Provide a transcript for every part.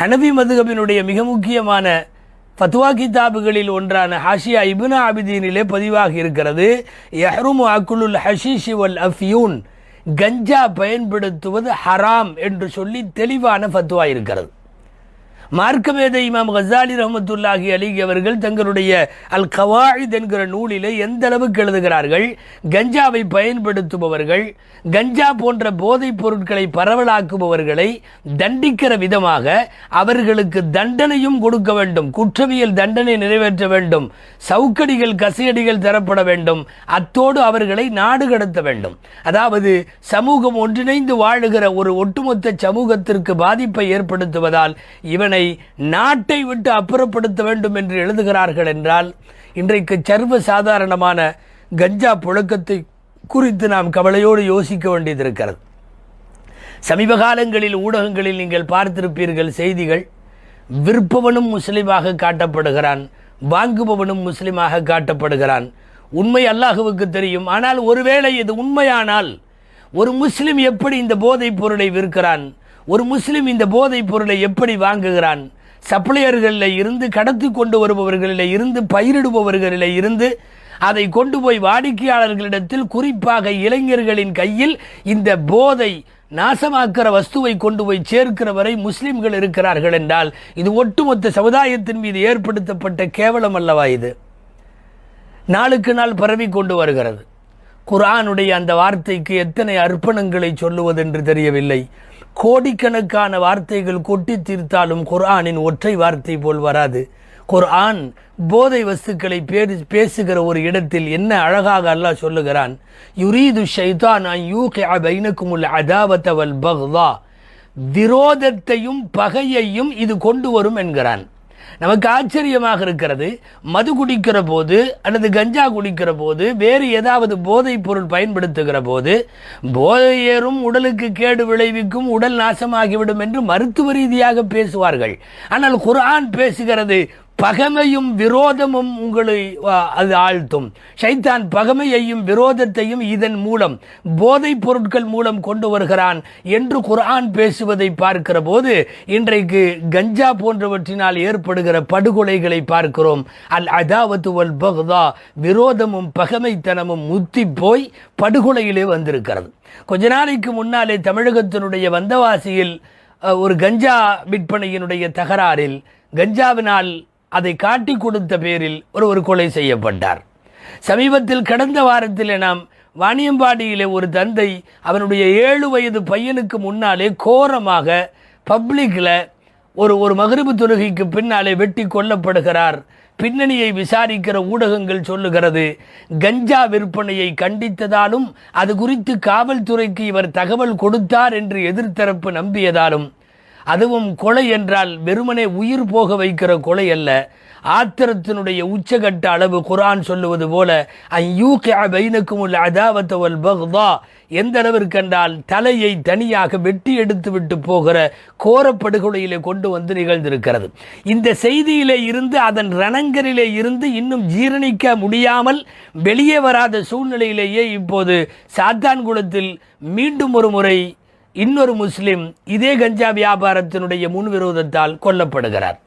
ஹனபி மதுகபினுடைய மிக முக்கியமான ஃபத்வா கிதாபுகளில் ஒன்றான ஹாஷியா இபுனா ஆபிதீனிலே பதிவாக இருக்கிறது எஹ்ரும் அக்குலுல் ஹஷிஷி வல் அஃபியூன் கஞ்சா பயன்படுத்துவது ஹராம் என்று சொல்லி தெளிவான ஃபத்வா இருக்கிறது மார்க்கவேத இமாம் கசாலி ரஹமத்துல்லாஹி அலி அவர்கள் தங்களுடைய அல் கவாயித் என்கிற நூலிலே எந்த அளவுக்கு எழுதுகிறார்கள் கஞ்சாவை பயன்படுத்துபவர்கள் கஞ்சா போன்ற போதைப் பொருட்களை பரவலாக்குபவர்களை தண்டிக்கிற விதமாக அவர்களுக்கு தண்டனையும் கொடுக்க வேண்டும் குற்றவியல் தண்டனை நிறைவேற்ற வேண்டும் சவுக்கடிகள் கசையடிகள் தரப்பட வேண்டும் அத்தோடு அவர்களை நாடு கடத்த வேண்டும் அதாவது சமூகம் ஒன்றிணைந்து வாழுகிற ஒரு ஒட்டுமொத்த சமூகத்திற்கு பாதிப்பை ஏற்படுத்துவதால் இவனை அவர்களை நாட்டை விட்டு அப்புறப்படுத்த வேண்டும் என்று எழுதுகிறார்கள் என்றால் இன்றைக்கு சர்வ சாதாரணமான கஞ்சா புழக்கத்தை குறித்து நாம் கவலையோடு யோசிக்க வேண்டியது இருக்கிறது சமீப காலங்களில் ஊடகங்களில் நீங்கள் பார்த்திருப்பீர்கள் செய்திகள் விற்பவனும் முஸ்லீமாக காட்டப்படுகிறான் வாங்குபவனும் முஸ்லீமாக காட்டப்படுகிறான் உண்மை அல்லாஹுவுக்கு தெரியும் ஆனால் ஒருவேளை இது உண்மையானால் ஒரு முஸ்லீம் எப்படி இந்த போதைப் பொருளை விற்கிறான் ஒரு முஸ்லிம் இந்த போதைப் பொருளை எப்படி வாங்குகிறான் சப்ளையர்களில் இருந்து கடத்தி கொண்டு வருபவர்களில் இருந்து பயிரிடுபவர்களில் இருந்து அதை கொண்டு போய் வாடிக்கையாளர்களிடத்தில் குறிப்பாக இளைஞர்களின் கையில் இந்த போதை நாசமாக்கிற வஸ்துவை கொண்டு போய் சேர்க்கிற வரை முஸ்லிம்கள் இருக்கிறார்கள் என்றால் இது ஒட்டுமொத்த சமுதாயத்தின் மீது ஏற்படுத்தப்பட்ட கேவலம் அல்லவா இது நாளுக்கு நாள் பரவி கொண்டு வருகிறது குரானுடைய அந்த வார்த்தைக்கு எத்தனை அர்ப்பணங்களை சொல்லுவதென்று தெரியவில்லை கோடிக்கணக்கான வார்த்தைகள் கொட்டி தீர்த்தாலும் குர்ஆனின் ஒற்றை வார்த்தை போல் வராது குர்ஆன் போதை வஸ்துக்களை பேசுகிற ஒரு இடத்தில் என்ன அழகாக அல்லாஹ் சொல்லுகிறான் யுரீது ஷைதான் பைனக்குமுல் அவள் பஹ்வா விரோதத்தையும் பகையையும் இது கொண்டு வரும் என்கிறான் நமக்கு ஆச்சரியமாக இருக்கிறது மது குடிக்கிற போது அல்லது கஞ்சா குடிக்கிற போது வேறு ஏதாவது போதைப் பொருள் பயன்படுத்துகிற போது போதை ஏறும் உடலுக்கு கேடு விளைவிக்கும் உடல் நாசமாகிவிடும் என்று மருத்துவ ரீதியாக பேசுவார்கள் ஆனால் குரான் பேசுகிறது பகமையும் விரோதமும் உங்களை அது ஆழ்த்தும் ஷைத்தான் பகமையையும் விரோதத்தையும் இதன் மூலம் போதைப் பொருட்கள் மூலம் கொண்டு வருகிறான் என்று குரான் பேசுவதை பார்க்கிற போது இன்றைக்கு கஞ்சா போன்றவற்றினால் ஏற்படுகிற படுகொலைகளை பார்க்கிறோம் அல் அதாவது வல் பகுதா விரோதமும் பகமைத்தனமும் முத்தி போய் படுகொலையிலே வந்திருக்கிறது கொஞ்ச நாளைக்கு முன்னாலே தமிழகத்தினுடைய வந்தவாசியில் ஒரு கஞ்சா விற்பனையினுடைய தகராறில் கஞ்சாவினால் அதை காட்டி கொடுத்த பேரில் ஒருவர் கொலை செய்யப்பட்டார் சமீபத்தில் கடந்த வாரத்தில் நாம் வாணியம்பாடியிலே ஒரு தந்தை அவனுடைய ஏழு வயது பையனுக்கு முன்னாலே கோரமாக பப்ளிக்கில் ஒரு ஒரு மகரிபு தொழுகைக்கு பின்னாலே வெட்டி கொல்லப்படுகிறார் பின்னணியை விசாரிக்கிற ஊடகங்கள் சொல்லுகிறது கஞ்சா விற்பனையை கண்டித்ததாலும் அது குறித்து காவல்துறைக்கு இவர் தகவல் கொடுத்தார் என்று எதிர்த்தரப்பு நம்பியதாலும் அதுவும் கொலை என்றால் வெறுமனே உயிர் போக வைக்கிற கொலை அல்ல ஆத்திரத்தினுடைய உச்சகட்ட அளவு குரான் சொல்லுவது போல பைனக்கும் உள்ள எந்த அளவிற்கு என்றால் தலையை தனியாக வெட்டி எடுத்து விட்டு போகிற கோரப்படுகொலையிலே கொண்டு வந்து நிகழ்ந்திருக்கிறது இந்த செய்தியிலே இருந்து அதன் ரணங்கரிலே இருந்து இன்னும் ஜீரணிக்க முடியாமல் வெளியே வராத சூழ்நிலையிலேயே இப்போது சாத்தான்குளத்தில் மீண்டும் ஒரு முறை இன்னொரு முஸ்லீம் இதே கஞ்சா வியாபாரத்தினுடைய முன் விரோதத்தால் கொல்லப்படுகிறார்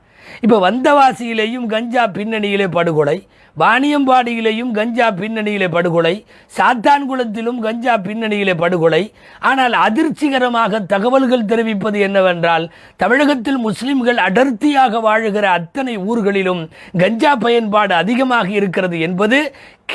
இப்போ வந்தவாசியிலேயும் கஞ்சா பின்னணியிலே படுகொலை வாணியம்பாடியிலேயும் கஞ்சா பின்னணியிலே படுகொலை சாத்தான்குளத்திலும் கஞ்சா பின்னணியிலே படுகொலை ஆனால் அதிர்ச்சிகரமாக தகவல்கள் தெரிவிப்பது என்னவென்றால் தமிழகத்தில் முஸ்லிம்கள் அடர்த்தியாக வாழுகிற அத்தனை ஊர்களிலும் கஞ்சா பயன்பாடு அதிகமாக இருக்கிறது என்பது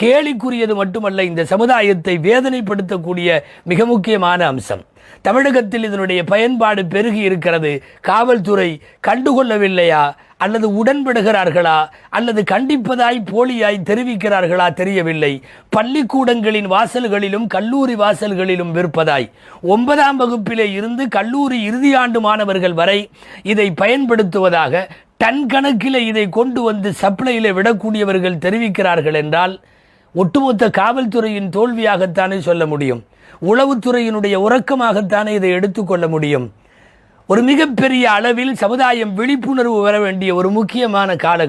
கேலிக்குரியது மட்டுமல்ல இந்த சமுதாயத்தை வேதனைப்படுத்தக்கூடிய மிக முக்கியமான அம்சம் தமிழகத்தில் இதனுடைய பயன்பாடு பெருகி இருக்கிறது காவல்துறை கண்டுகொள்ளவில்லையா அல்லது உடன்படுகிறார்களா அல்லது கண்டிப்பதாய் போலியாய் தெரிவிக்கிறார்களா தெரியவில்லை பள்ளிக்கூடங்களின் வாசல்களிலும் கல்லூரி வாசல்களிலும் விற்பதாய் ஒன்பதாம் வகுப்பிலே இருந்து கல்லூரி இறுதியாண்டு மாணவர்கள் வரை இதை பயன்படுத்துவதாக டன் கணக்கில் இதை கொண்டு வந்து சப்ளையில் விடக்கூடியவர்கள் தெரிவிக்கிறார்கள் என்றால் ஒட்டுமொத்த காவல்துறையின் தோல்வியாகத்தானே சொல்ல முடியும் உளவுத்துறையினுடைய உறக்கமாகத்தானே இதை எடுத்துக்கொள்ள முடியும் ஒரு மிகப்பெரிய அளவில் சமுதாயம் விழிப்புணர்வு வர வேண்டிய ஒரு முக்கியமான கால